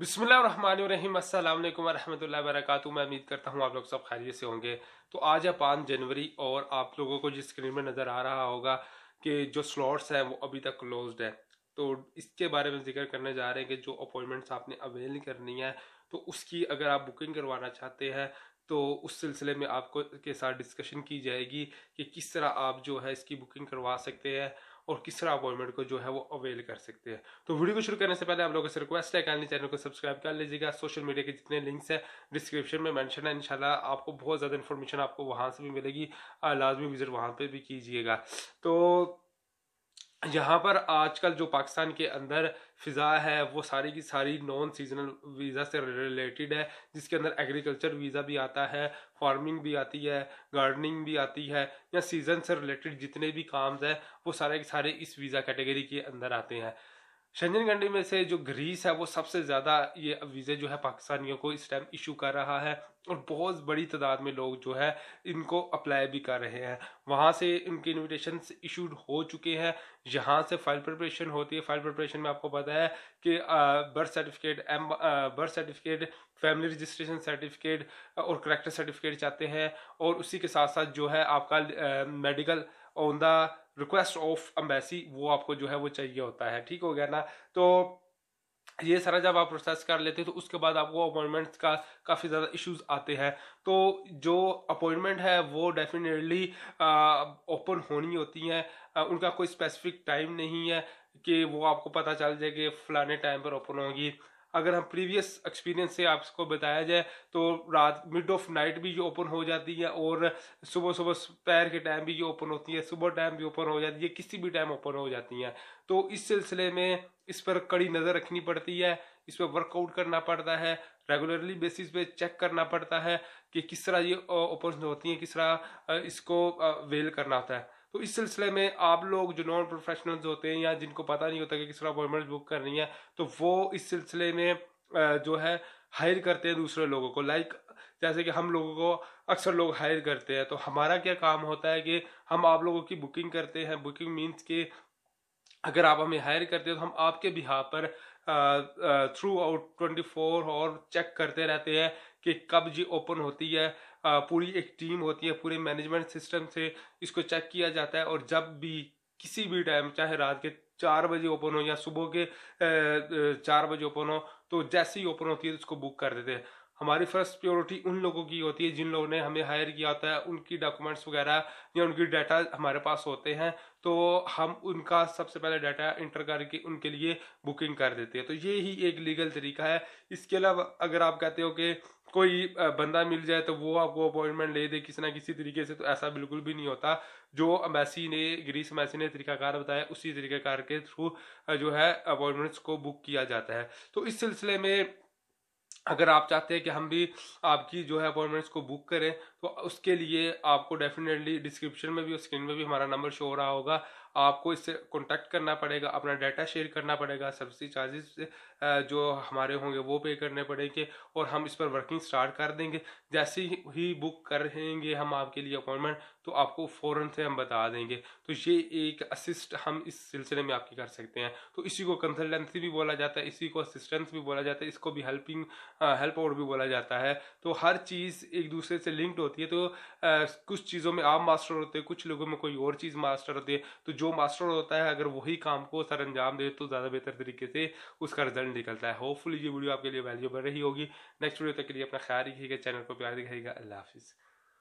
बिसमीम अल्लाम वरहमल वरक मैं उम्मीद करता हूँ आप लोग सब खैरियत से होंगे तो आज है पाँच जनवरी और आप लोगों को जिस स्क्रीन में नज़र आ रहा होगा कि जो स्लॉट्स हैं वो अभी तक क्लोज्ड है तो इसके बारे में जिक्र करने जा रहे हैं कि जो अपॉइंटमेंट्स आपने अवेल करनी है तो उसकी अगर आप बुकिंग करवाना चाहते हैं तो उस सिलसिले में आपको के साथ डिस्कशन की जाएगी कि किस तरह आप जो है इसकी बुकिंग करवा सकते हैं और किस तरह अपॉइंटमेंट को जो है वो अवेल कर सकते हैं तो वीडियो को शुरू करने से पहले आप लोगों से रिक्वेस्ट है कहानी चैनल को सब्सक्राइब कर लीजिएगा सोशल मीडिया के जितने लिंक्स है डिस्क्रिप्शन में मैंशन है इनशाला आपको बहुत ज़्यादा इन्फॉर्मेशन आपको वहाँ से भी मिलेगी लाजमी विजिट वहाँ पर भी कीजिएगा तो यहाँ पर आजकल जो पाकिस्तान के अंदर फ़िज़ा है वो सारी की सारी नॉन सीजनल वीज़ा से रिलेटेड है जिसके अंदर एग्रीकल्चर वीज़ा भी आता है फार्मिंग भी आती है गार्डनिंग भी आती है या सीज़न से रिलेटेड जितने भी काम्स हैं वो सारे के सारे इस वीज़ा कैटेगरी के अंदर आते हैं शंजन कंट्री में से जो ग्रीस है वो सबसे ज़्यादा ये वीज़े जो है पाकिस्तानियों को इस टाइम इशू कर रहा है और बहुत बड़ी तादाद में लोग जो है इनको अप्लाई भी कर रहे हैं वहाँ से इनके इनविटेशन इशूड हो चुके हैं यहाँ से फाइल प्रिपरेशन होती है फाइल प्रिपरेशन में आपको पता है कि birth certificate um birth certificate family registration certificate और करेक्टर सर्टिफिकेट चाहते हैं और उसी के साथ साथ जो है आपका medical on the request of embassy वो आपको जो है वो चाहिए होता है ठीक हो गया ना तो ये सारा जब आप प्रोसेस कर लेते हैं तो उसके बाद आपको अपॉइंटमेंट्स का काफ़ी ज़्यादा इश्यूज आते हैं तो जो अपॉइंटमेंट है वो डेफिनेटली ओपन होनी होती हैं उनका कोई स्पेसिफिक टाइम नहीं है कि वो आपको पता चल जाए कि फलाने टाइम पर ओपन होगी अगर हम प्रीवियस एक्सपीरियंस से आपको बताया जाए तो रात मिड ऑफ नाइट भी ये ओपन हो जाती है और सुबह सुबह पैर के टाइम भी ये ओपन होती है सुबह टाइम भी ओपन हो जाती है किसी भी टाइम ओपन हो जाती हैं तो इस सिलसिले में इस पर कड़ी नज़र रखनी पड़ती है इस पर वर्कआउट करना पड़ता है रेगुलरली बेसिस पे चेक करना पड़ता है कि किस तरह ये ओपन होती हैं किस तरह इसको वेल करना होता है तो इस सिलसिले में आप लोग जो नॉन प्रोफेशनल्स होते हैं या जिनको पता नहीं होता कि किस तरह अपॉइंटमेंट बुक करनी है तो वो इस सिलसिले में जो है हायर करते हैं दूसरे लोगों को लाइक जैसे कि हम लोगों को अक्सर लोग हायर करते हैं तो हमारा क्या काम होता है कि हम आप लोगों की बुकिंग करते हैं बुकिंग मीन्स कि अगर आप हमें हायर करते हो तो हम आपके बिहार पर थ्रू आउट ट्वेंटी फोर और चेक करते रहते हैं कि कब ये ओपन होती है पूरी एक टीम होती है पूरे मैनेजमेंट सिस्टम से इसको चेक किया जाता है और जब भी किसी भी टाइम चाहे रात के चार बजे ओपन हो या सुबह के चार बजे ओपन हो तो जैसे ही ओपन होती है तो उसको बुक कर देते हैं हमारी फर्स्ट प्योरिटी उन लोगों की होती है जिन लोगों ने हमें हायर किया होता है उनकी डॉक्यूमेंट्स वगैरह या उनकी डाटा हमारे पास होते हैं तो हम उनका सबसे पहले डाटा इंटर करके उनके लिए बुकिंग कर देते हैं तो ये ही एक लीगल तरीका है इसके अलावा अगर आप कहते हो कि कोई बंदा मिल जाए तो वो आपको अपॉइंटमेंट ले दे किसी ना किसी तरीके से तो ऐसा बिल्कुल भी नहीं होता जो अम्बेसी ने ग्रीस अम्बेसी ने तरीकाकार बताया उसी तरीकाकार के थ्रू जो है अपॉइंटमेंट्स को बुक किया जाता है तो इस सिलसिले में अगर आप चाहते हैं कि हम भी आपकी जो है अपॉइंटमेंट्स को बुक करें तो उसके लिए आपको डेफिनेटली डिस्क्रिप्शन में भी और स्क्रीन में भी हमारा नंबर शो हो रहा होगा आपको इससे कॉन्टैक्ट करना पड़ेगा अपना डाटा शेयर करना पड़ेगा सब्सिडी चार्जेस जो हमारे होंगे वो पे करने पड़ेंगे और हम इस पर वर्किंग स्टार्ट कर देंगे जैसे ही बुक करेंगे हम आपके लिए अपॉइंटमेंट तो आपको फ़ौरन से हम बता देंगे तो ये एक असिस्ट हम इस सिलसिले में आपकी कर सकते हैं तो इसी को कंसल्टेंसी भी बोला जाता है इसी को असिस्टेंस भी बोला जाता है इसको भी हेल्पिंग हेल्प आउट भी बोला जाता है तो हर चीज़ एक दूसरे से लिंक्ड होती है तो आ, कुछ चीज़ों में आप मास्टर होते हैं कुछ लोगों में कोई और चीज़ मास्टर होती है तो जो मास्टर होता है अगर वही काम को सर अंजाम दे तो ज़्यादा बेहतर तरीके से उसका रिजल्ट निकलता है होपफुली ये वीडियो आपके लिए वैल्यूबल रही होगी नेक्स्ट वीडियो तक के लिए अपना ख्याल रखिएगा चैनल को प्यार दिखाएगा अल्लाह हाफिज़